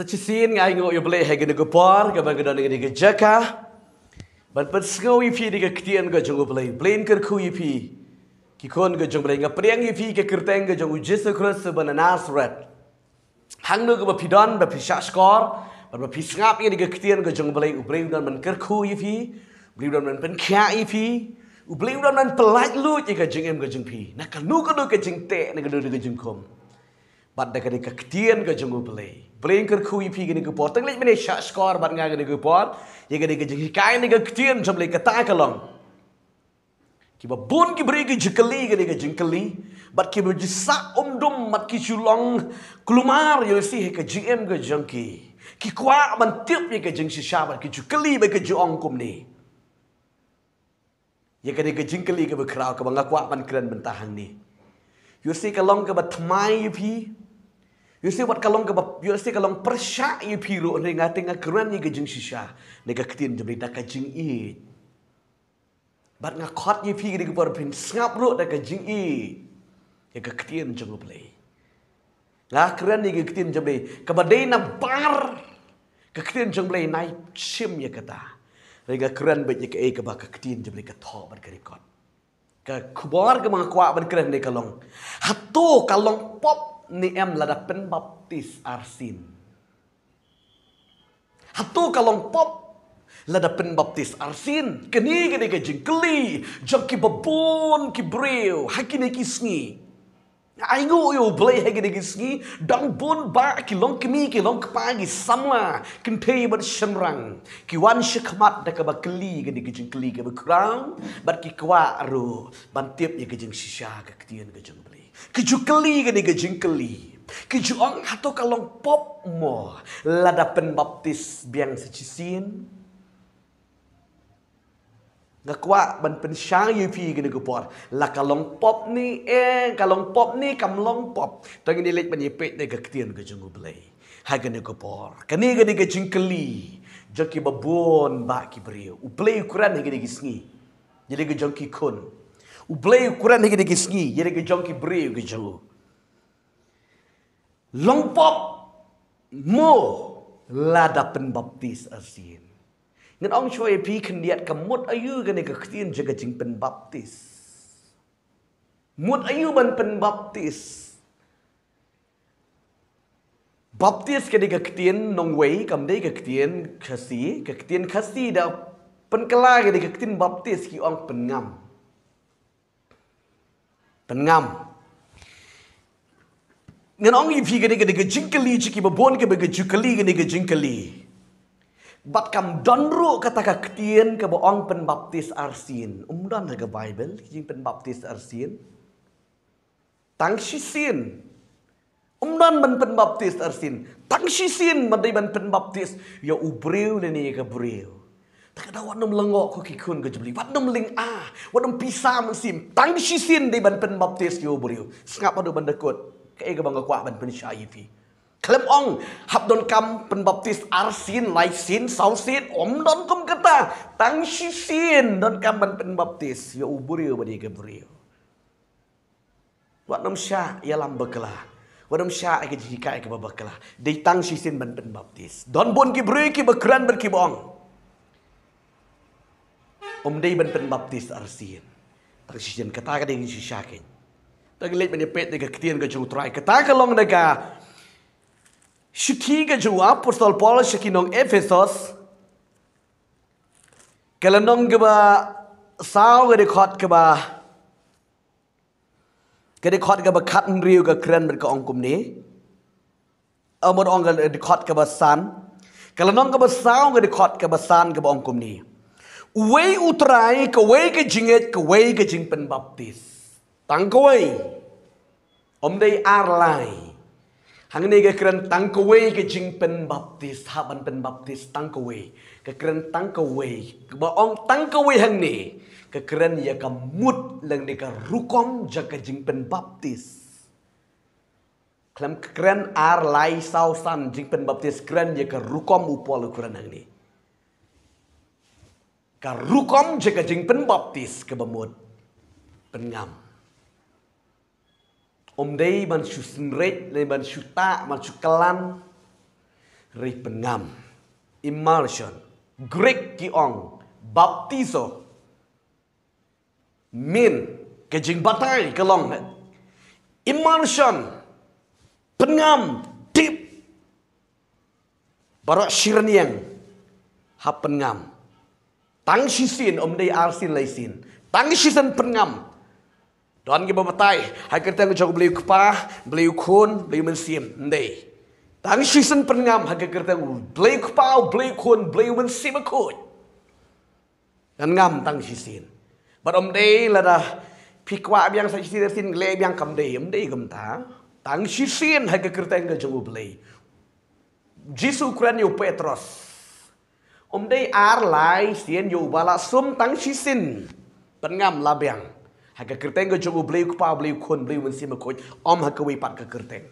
Sachisin ngai ngok yo bleh hegen ke por ke bang gedan ngi jaka. Ban pat sngo yi phi dik ktien ga jong bleh blin ker khu yi phi. Ki kon ga jong bleh nga priang yi phi ke kerteng ga jong Jesus Christ ban nas red. Hang nu ga ba pidan ba phisha skor ban ba phisngap ngi dik ktien ga jong bleh u bleh dan ban ker khu yi phi. Bleh dan ban pen kha yi phi. U bleh dan ban pelaj lu ji ga jong em ga jong phi. Na kanu ka do ke jing te na ga do ga jong kom bat da gani ka ktien ka jungu ble bleng ker khui phi gani ku por tanglik skor bat nga gani ku por ye gani ka jingi kai ni ka ktien jom le ka long ki ba ki bre ki jikali gani ka jingkali bat ki bu jisa umdum mat ki chulong klumar yo si he ka gm ka ki kwa man tip ye ka jingsi sha bat ki chukali ba ka ju ong kum ni ye gani ka jingkali ka ba krau ka man kren bentahang ni You see, kalau kita You see kalong ka you see kalong persya i piro ni nga keran kruan ni gajing sisha ni ka ketin de berita ka i bat nga khot ni pi ri gbor pin sngap ro da ka i ni ka ketin jong ble la kruan ni ka ketin jong ble ka ba na bar ka ketin jong ble nai chim ye kata ri ga kruan be ni ka e ka ba ka ketin jong ble ka tho bar ka ri kot ka kubor ka ma ban kruan ni kalong hatu kalong pop ni em lada pen baptis arsin. Hatu kalong pop lada pen baptis arsin. Keni keni kajing keli, jangki babun ki brio, haki ni kisni. Aingu yo play hegi degi sni, dang bun ba ki long kemi ki long kpagi sama kin pay ber shenrang ki wan shikmat da ka ba kli ge degi jing keli ge ba krang ba ki kwa ru ban tiep ye ge jing shisha ge ketien ge jing beli. Ke keli ke ni keli. Ke ju hatu kalong pop mo. Lada pen baptis biang sejisin. sin. Ngakwa ban pen syang yu fi ke ni La kalong pop ni eh. Kalong pop ni kam long pop. Tuan ini lek ni ke ketian ke jenggu belai. Hai ke ni ke por. keli. Jaki babon, bak ki beriyo. ukuran ni ke ni Jadi ke jangki O blei o kuran hege deke sgi, yere ge jonki brei o ge jongo. Longpop mo lada pen baptis asin. Ngan ong shwa epi kan liat ka mot ayu gane ka ktien jaga jing pen baptis. Mut ayu ban pen baptis. Baptis ke dia ketien nong wei kam dia ketien kasi ketien kasi da pen kelar ke dia ketien baptis ki ong pen ngam. Hmm pengam. Ngan ong ipi gede ni, gede jingkeli ciki babon ke bege jukeli gede gede jingkeli. Bat kam donro kata ka ketien ke bo ong pen baptis arsin. Umdan ke bible kijing pen baptis arsin. Tangsi sin. Umdan ben pen baptis arsin. Tangsi sin ben pen baptis. Ya ubril ni ni ke ubril. Tak ada wat lengok ko ki kun ko ling a, wat nom pisa musim. Tang di sisin baptis yo buriu. Sengap padu ban dekot. Ke e gabang ko ban ong hab don kam pen baptis arsin lai sin om don kum kata. Tang sisin don kam ban baptis yo buriu ba ke buriu. Wat sya ya lam bekelah. sya ai ke ke babakelah. Di tang sisin ban baptis. Don bon ki buriu ki bekeran ber ki Om dei ban pen baptis arsian. Tak sijan kata ka ding sishakin. Tak lek ban pet dega ktian ga jung trai kata ka long dega. Shiki ga jung apostol Paul shiki nong Ephesus. Kala nong ga ba sao ga de khot ka ba. Ga de khot ga ba khat riu ga kren ban ka ong kum ni. Amon ong ga de khot ka ba san. Kala nong ga ba sao ga de khot ka ba san ga ba ong kum ni. Wei utrai ke wei ke jinget ke wei ke jing pen baptis. Tang ke wei. Om dei arlai. Hang nei ke keren tang ke wei ke jing pen Haban penbaptis baptis tang ke wei. keren tang ke wei. Ke tang ke wei hang nei. Ke keren ya ke mut leng nei ke rukom ja jing pen Kelam ke keren arlai sausan jing penbaptis baptis keren ya ke rukom upol keren hang nei. Karukom jika jeng penbaptis ke bemut pengam. Om day man syu semret, lay man syu tak, man syu kelan. Rih pengam. Immersion. Greek kiong. Baptiso. Min. Kejing batai ke longhet. Immersion. Pengam. tip Barak syirniang. Hap pengam. Pengam tangsi sin om dei ar sin lai sin tangsi san pengam don ge bamatai hai kerta ge chok bliu kpa bliu kun bliu men sim dei tangsi san pengam hai kerta ge bliu kpa bliu kun bliu men sim ko dan ngam tangsi sin bat om dei la da pikwa biang sa chi sin le biang kam dei om dei gam ta tangsi sin hai kerta ge chok bliu Jesus Christ ni Petros. Om dei ar lai sien yu bala sum tang chi sin. Pan ngam la biang. Hai ka kerteng ke jungu beli kupa beli kun beli wensi mekut. Om hai ka wipat ka kerteng.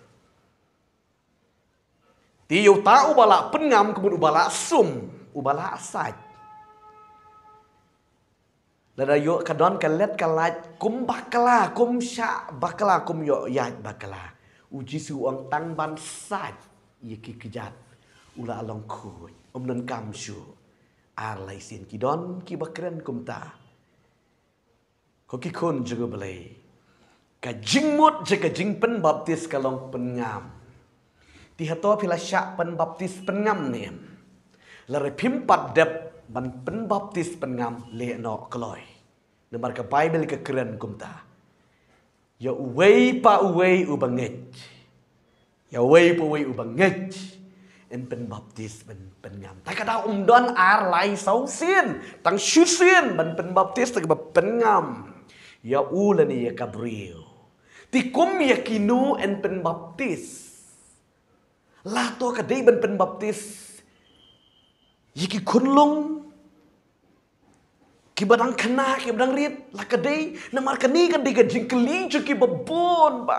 Ti yu ta u bala pan ngam kemud u bala sum. U bala asaj. Lada yu ka don ka let ka lai kum bakala kum sya bakala kum yu yaj bakala. Uji su ang tang ban saj. Iki kejat. Ula along kuj om nan kam shu sin ki don ki bakren kum ta ko ki kon jugo bale ka jing mot jing pen baptis ka long pen ngam ti hato phila sha pen baptis pen ngam ne la re pim pat dep ban pen baptis pen ngam le no kloy ne mar ka bible ka kren kum ya uwei pa uwei u bangech ya uwei pa uwei u bangech เป็นบับติสเป็นเป็นงามแต่กระดาอุมดอนอาร์ไลเซาเซียนตั้งชื่อเซียนมันเป็นบับติสแต่แบบเป็นงามยาอูลนี่ยากาบรีลที่กุมยากินูเอ็นเป็นบับติสลาตัวกระดีมันเป็นบับติสยี่กี่คนลงกี่บังคณะกี่บังรีดลากระดีนมารกนี้กันดีกันจิงกลิ้งจุกี่บบบนบ้า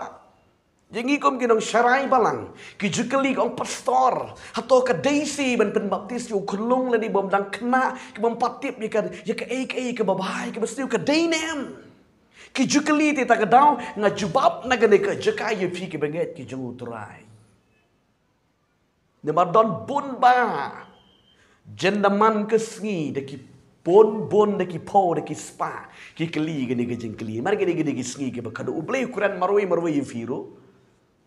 jadi kau mungkin orang syarai balang, kau keli orang pastor, atau ke daisy ban pen baptis yo kelung lagi bom dan kena ke bom patip ni kan, ya ke ek ek ke babai ke bersiu ke dayam. Kau keli ti tak kedau ngajubap naga ni ke jeka ye ya fi ke benget kau jengu terai. Nampak don bun ba, jendaman kesni sini bon bon deki po deki spa, kau keli gini gini keli, mari gini gini sini kau berkadu ubley ukuran marui marui ya firu.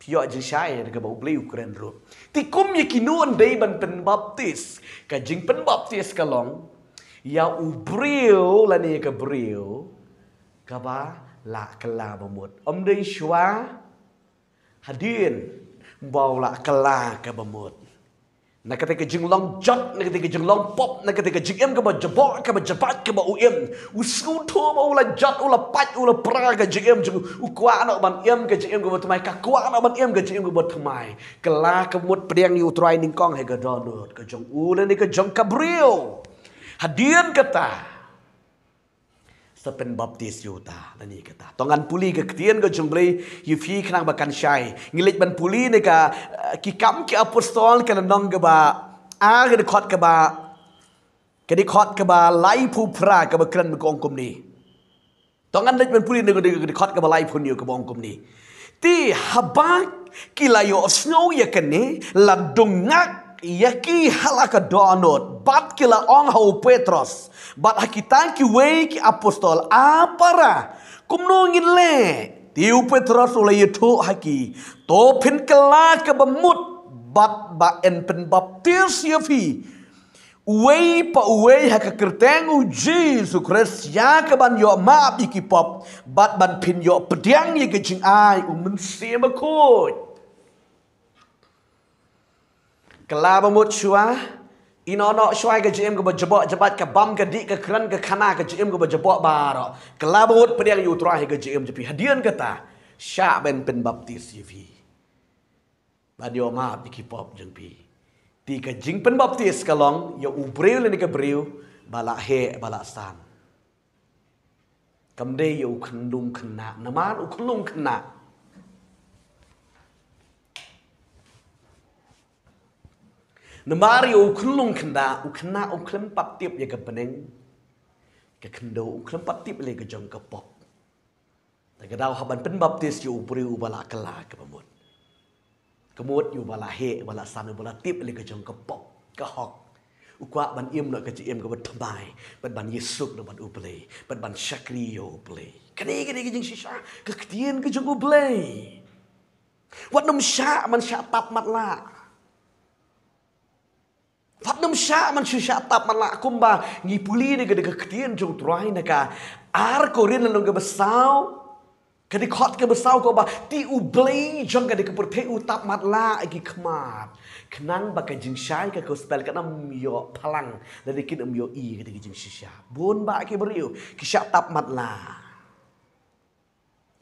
Piyak jeng syair ke bau beli ukuran ro. Tikum ye kinun day ban pen baptis. Ka pen baptis kalong. Ya ubril la ni ke bril. Ka ba la kela bambut. Om day shua Hadin. Bau la kela ke bermud na kata ke jing long jot na kata ke jing long pop na kata ke jing em ke ba jabo ke ba jabat ke ba uem u su tho ba u la jot u la pat u la pra ke jing em jing u kwa na ban em ke jing em ke ba tmai ka kwa na ban em ke jing em ke ba tmai kala ke mut priang u trai ning kong he ke do ke jong u le ni ke jong kabrio hadian kata sa baptis yuta na ni kata tongan puli ke ketian ke jumbri yufi kenang bakan syai ngilit ban puli ni ka eh, kikam ke apostol ke nong ke ba a ke dekot ke ba ke dekot ke ba lai pu pra ke ba kren ke ongkum ni tongan lit ban puli ni ke dekot ke ba lai pu ni ke ongkum ni ti habak kilayo snow ya ke ni la dongak yaki halaka donot bat kila ong hau petros bat hakitanki wake apostol apara kumno ngin le tiu petros ulai yutu haki to pin kala ke bemut bat ba en pen baptis yafi Uwei pa uwei haka kertengu Jesu Kres ya ke ban yo maap iki pop bat ban pin yo pediang ye kecing ai umen sema koi. Kelab mut shua. Ino no shuai ke jim ke berjebok jebat ke bam ke dik ke keren ke kana ke jim ke berjebok barok. Kelab mut pedang yu he ke jim jepi. Hadian kata. Syak ben pen baptis yivi. Badio maaf dikipop Ti ke jing pen baptis kalong. Ya ubril ni ke beril. Balak he balak san. Kamde yo ukendung kena. Naman ukendung kena. นมารีอุคลุงคันดาอุคนาอุคลัมปัตติบยกับเป็นงกคันดอุคลัมปัตติบเลยกจงกับปอแต่กระดาวฮับันเป็นบัพติสอยู่ปริอุบาลากลากับมุดกมุดอยู่บาลาเฮบาลาซานบาลาติบเลยกจงกับปอกกะฮอกอุกวะบันเอ็มเลยกจีเอ็มกับทบายบันบันยิสุกนบันอุเปลยบันบันชักรียอุเปลยกันี้กันี้กจึงชิชากะกเตียนกจงอุเปลยวัดนมชามันชาตับมัดลาฟัดน้ำชามันชื่อชาตับมันละคุมบางีพุลีนี่ก็เด็กขี้นจงตรอยนะกะอาร์โกเรียนนั่งกับสาวกันดิคอดกับสาวก็บาตีอุบลีจังกันดิกับประเทศอุตับมัดละไอ้กิขมาดขนังบักกันจิงชายกับกสเปลกันน้ำมยอพลังแล้วได้กินน้ำมยออีกันดิกับจิงชิชาบุญบักกันบริโอกิชาตับมัดละ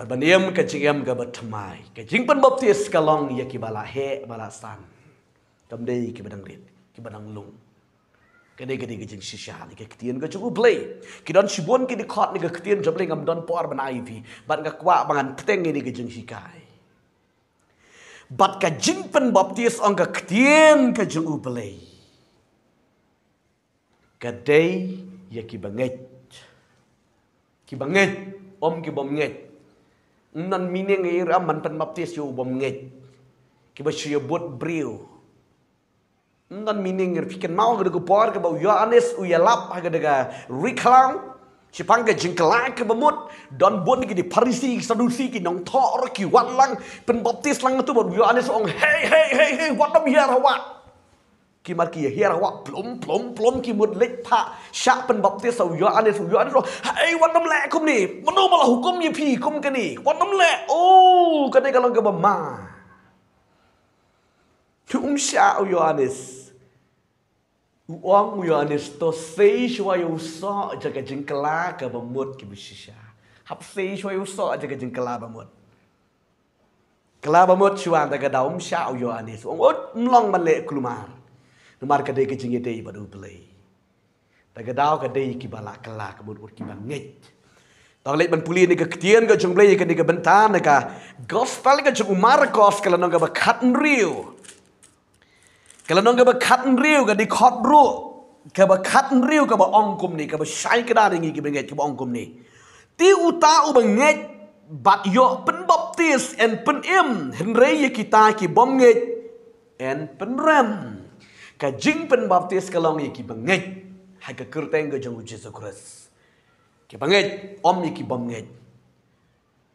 Perbaniam kacigam gabat mai. Kacing pun bapti eskalong ya kibala he balasan. Kamdei kibadang rit, kibadang lung. Kedai kedai kacing sisha ni kaktian kacung ublay. Kidan sibun kini kot ni kaktian jable ngam don por ban IV. Ban kakwa bangan teteng ini kacung sikai. Bat kacing pun bapti eskalong kaktian kacung ublay. Kedai ya kibanget. Kibanget. Om kibanget non mineng ngay ra man pan baptis yo bom ngay ki ba shiyo bot briu non mineng ngir fikin mau ga dugu por ga ba yo anes u ya lap ha ga daga reclam si pangga jengkel ke bemut don bon ki di parisi sadusi ki nong thor ki wat lang pan baptis lang tu bot yo anes ong hey hey hey hey what up here what กิมากี่เฮียรว่าพลมพลมพลมกิมุดเล็กพะชะเป็นบับเตียสวยอันเดสวยอันเดสไอวันน้ำแหลกคุมนี่มโนมาลาหุกมีพี่คุมกันนี่วันน้ำแหลกโอ้กันได้กำลังกับมาทุ่มชาอุยอันเดสอุอังอุยอันเดสตัวเซย์ช่วยอุศอจะกจึงกล้ากับมุดกิมุชิชาฮับเซย์ช่วยอุศอจะกจึงกล้าบมุดกล้าบมุดช่วยแต่กระดาอุมชาอุยอันเดสอุ้งอุดมลองมันเละกลุมาနမကဒေကချင်းတေးဘဒူပလေတကဒါကဒေကိဘလာကလာကဘုဒ္ဓကိဘငိတ်တော်လေးဘန်ပူလီနေကတီယန်ကဂျံပလေကနေကဘန်တာနေကဂော့စပယ်ကဂျံမာရကော့စ်ကလနငဘခတ်န်ရီယိုကလနငဘခတ်န်ရီယိုကဒီခော့ဒရူကဘခတ်န်ရီယိုကဘအွန်ကုမ်နေကဘဆိုင်ကဒါရင်ကြီးကဘငဲ့ကဘအွန်ကုမ်နေတီဥတာဥဘငဲ့ဘတ်ယော့ပန်ဘပ်တစ်စ်အန်ပန်အမ်ဟန်ရေယကီတာကီဘငဲ့အန်ပန်ရမ် ka jing pen baptis ka long bengit hai ka kurteng ga jung jesus christ ke bengit om yaki bengit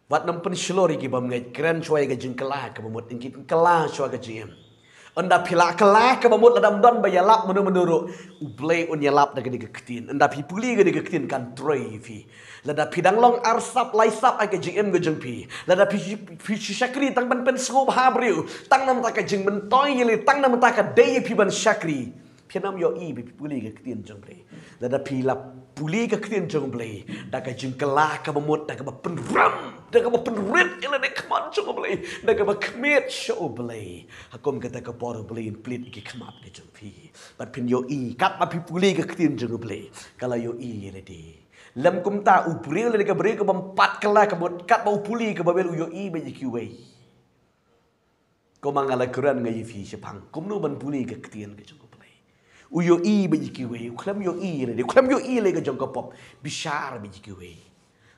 wat nam pen shlori ki bengit kran chwa ga jing kala ka bumut ngi kala chwa ga jing anda pilak kelak ke mamut ladam don bayalap menu menuru. Ublay un yalap dah gede ketin. Anda pi puli gede ketin kan troy fi. Lada pi dang long arsap lay sap ake GM ke jeng pi. Lada pi pi syakri tang ban pen skop habriu. Tang nam taka jeng mentoy yili. Tang nam taka day pi ban syakri. Pi nam yo i bi pi puli ke ketin jeng play. Lada pi lap puli ke ketin jeng play. Daka jeng kelak ke mamut daka ba penram dan kamu penerit ilan ni kemat cuma beli dan kamu kemit cuma beli aku kata ke baru beli yang pelit ke kemat ke jempi dan pin yo i kat papi puli ke ketin jangan beli kalau yo i ini di lem kum ta upuri ilan ni keberi ke bempat kelah kebut kat mau puli ke babel uyo i banyak kiwai kau mangala lah kuran ngayi fi sepang kum nu ban puli ke ketin ke jempi Uyo i bagi kiwe, klem yo i le, klem yo i le ke jangka pop, bishar bagi kiwe.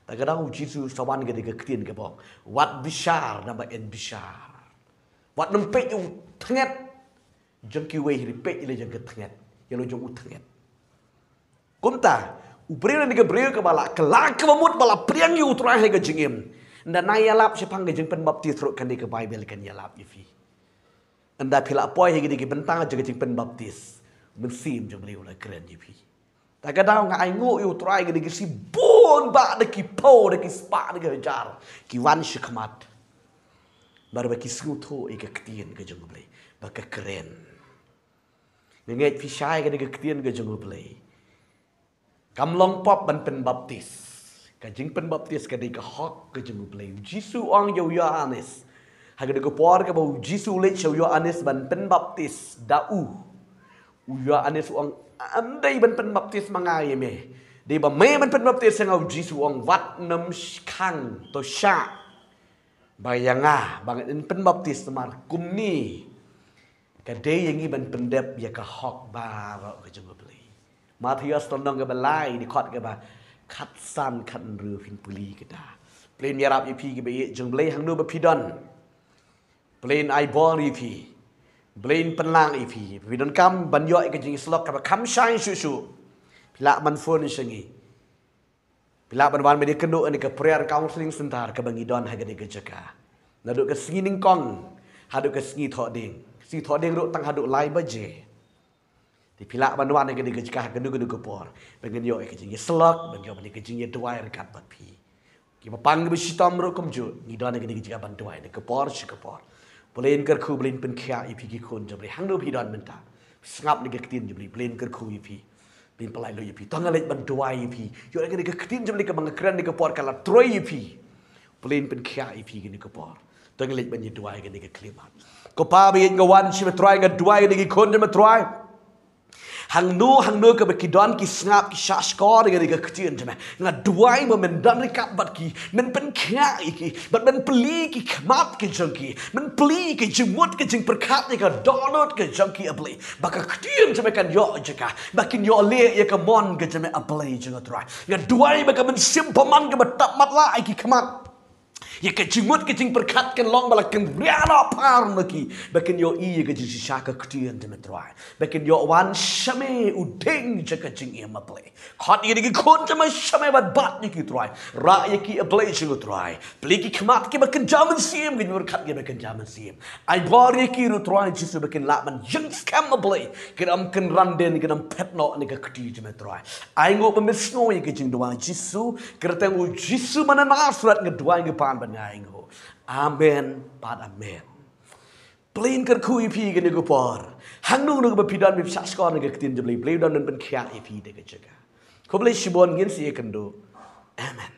Terkadang Yesus sawan ke ke ketian ke bong. Wat bishar nama en bishar. Wat nempek yung tenget. Jengki wei hiri pek ile jeng ke tenget. Yelo jeng u tenget. Kumta. Ubril ni ke bril ke balak. Kelak ke mamut balak priang yu uturah he ke jengim. Nda na yalap si pangge jeng pen bapti teruk kan ke Bible kan yalap yifi. Nda pilak poi he ke dike bentang jeng ke jeng pen baptis. Mensim jeng beliau lah keren yifi. Tak kena ngai ngu yu try gede gisi bun ba de ki po de ki spa de ge jar ki wan shi kamat bar ba ki sru tho e eh, ke ktien ge jung blei ba ke kren ne ngai fi shai gede ge ktien ge jung blei kam long pop ban pen baptis ka jing pen baptis ka de ka hok ge jung blei jisu ong yo yo anes ha gede ge por ka ba jisu le chau yo anes ban pen baptis da u u yo anes ong andai ban pen baptis mangai me di ba me ban pen baptis sang au jisu ong wat nam khang to sha bayanga ah, bang in pen baptis mar kum ni ka de yang iban pen dep ya ka hok ba ba ka jung bli matius ton dong ga ba lai di khot ga ba khat san khat ru pin puli ka da plain ya rap ipi ga ba ye jung bli hang no ba pidon plain i born ipi Blin penlang i pi. Pi don kam ban yo ke jing slok ka kam shai shu shu. Pila ban fon shingi. Pila ban wan medik kendo ani ke prayer counseling sentar ke bangi don haga de ke jaka. Naduk ke singi ning kong. Haduk ke singi thok ding. Si thok ding ro tang haduk lai ba je. Di pila ban wan ke de ke jaka ha kendo kendo ke por. Bangi yo ke jing slok ban yo ke jing dua er kat pi. Ki ma pang bi shitam ro kum ju. Ni don ke de ke jaka ban dua er ke por shi ke por. ลนกระคูเปลนเป็นแค่อีพีกี่คนจะไปหังดูพีดอนมันตาสงบในกระตินจะไปเปลนกระคูอีพีเป็นปลายเลยอีพีต้องอลไรบรรทวยอีพีอยู่ในกระกระตีนจำเลยกับบางคระนในกระปอร์กันละตรอยอีพีเปลี่ยนเป็นขยาอีพีกันในกระปอร์ต้องอลไรบรรทวายกันในกระคลิมันก็พาไปเห็นกวันชิมาตรอยกันดวยกันในกี่คนจะมาตรอย hang nu hang nu ke beki don ki snap ki shash ko de ga ke tin te na duai mo men dan ri kap bat ki men pen kha i ki bat men pli ki kmap ki jong ki men pli ki jumot ki jing per kap de ga donot ke jong ki abli ba ka tin te me kan yo je ka ba kin yo le ye ka mon ge te me abli je ga trai ya duai ba ka men simpo man ge bat tap mat la i ki kmap ยังกจิมุดกจิงประคัดกันลองบลักกันเรียนอพารนกีบกันโยอีกจิชิชากกเตียนเดมตรายบกันโยวันชเมอุดิงจะกจิงเอมาเปลยขอดีกคนจะมาชเมบัดบัดยกีตรายรายกีเอเปลยชิงตรายปลีกีขมัดกีบกันจามันเสียมกันประคัดกีบกันจามันเสียมไอบอรยกีรุตรายจิสุบกันละมันยังสแคมมาเปลยกันอัมกันรันเดนกันอัมเพ็ดนอนกันกเตียนเดมตรายไองบเมสโนยกจิงดวงจิสุกระเตงอุจิสุมันนาสุรัตเงดวงเงปานบញ្ញាឯងហូអាមែនបាទអាមែន plain កុយពីកនិកពរហងនងនឹងបពីដានវិបសាស្កនឹងកទិនដែលប្លេដាននឹងបញ្ខាអ៊ីពីទេកជាកុំលេសបងងិនសៀកនដូអាមែន